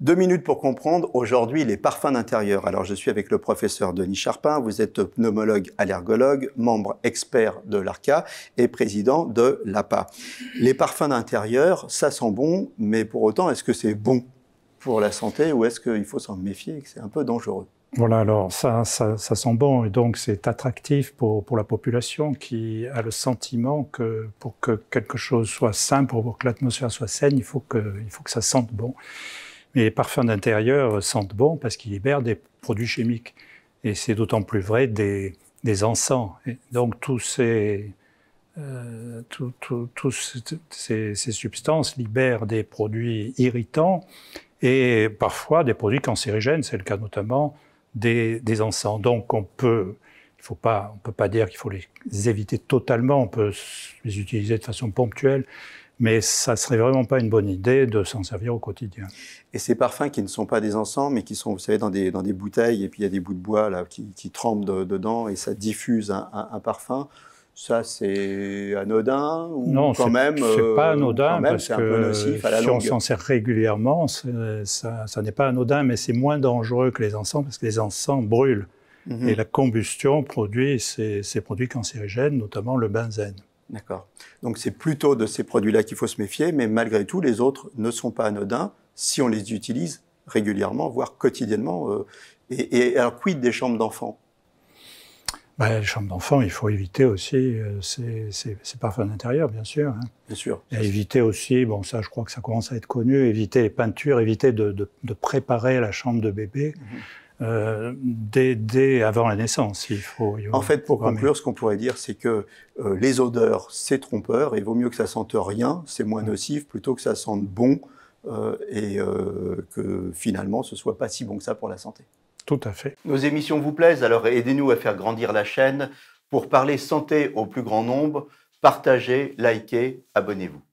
Deux minutes pour comprendre aujourd'hui les parfums d'intérieur. Alors je suis avec le professeur Denis Charpin, vous êtes pneumologue allergologue, membre expert de l'ARCA et président de l'APA. Les parfums d'intérieur, ça sent bon, mais pour autant, est-ce que c'est bon pour la santé ou est-ce qu'il faut s'en méfier et que c'est un peu dangereux voilà, alors ça, ça, sent bon et donc c'est attractif pour, la population qui a le sentiment que pour que quelque chose soit sain, pour, que l'atmosphère soit saine, il faut que, il faut que ça sente bon. Mais les parfums d'intérieur sentent bon parce qu'ils libèrent des produits chimiques. Et c'est d'autant plus vrai des, des encens. donc euh, tous ces, ces, substances libèrent des produits irritants et parfois des produits cancérigènes. C'est le cas notamment des, des, encens. Donc on peut, il faut pas, on peut pas dire qu'il faut les éviter totalement. On peut les utiliser de façon ponctuelle, mais ça ne serait vraiment pas une bonne idée de s'en servir au quotidien. Et ces parfums qui ne sont pas des encens, mais qui sont, vous savez, dans des, dans des bouteilles, et puis il y a des bouts de bois là, qui, qui trempent dedans, et ça diffuse un, parfum, ça c'est anodin ou Non, quand même. C'est euh, pas anodin même, parce que si on s'en sert régulièrement, ça, n'est pas anodin, mais c'est moins dangereux que les encens parce que les encens brûlent mhm. et la combustion produit ces produits cancérigènes, notamment le benzène. D'accord. Donc c'est plutôt de ces produits-là qu'il faut se méfier, mais malgré tout, les autres ne sont pas anodins si on les utilise régulièrement, voire quotidiennement. Euh, et, et, alors, quid des chambres d'enfants bah, Les chambres d'enfants, il faut éviter aussi euh, ces, ces, parfums d'intérieur, bien sûr. Hein. Bien sûr. Et éviter aussi, bon, ça, je crois que ça commence à être connu, éviter les peintures, éviter de, de, préparer la chambre de bébé. Mhm. Euh, dès, avant la naissance. Il faut, en fait, pour conclure, ce qu'on pourrait dire, c'est que euh, les odeurs, c'est trompeur, et il vaut mieux que ça sente rien, c'est moins nocif, plutôt que ça sente bon, euh, et que finalement, ce soit pas si bon que ça pour la santé. Tout à fait. Nos émissions vous plaisent, alors aidez-nous à faire grandir la chaîne pour parler santé au plus grand nombre. Partagez, likez, abonnez-vous.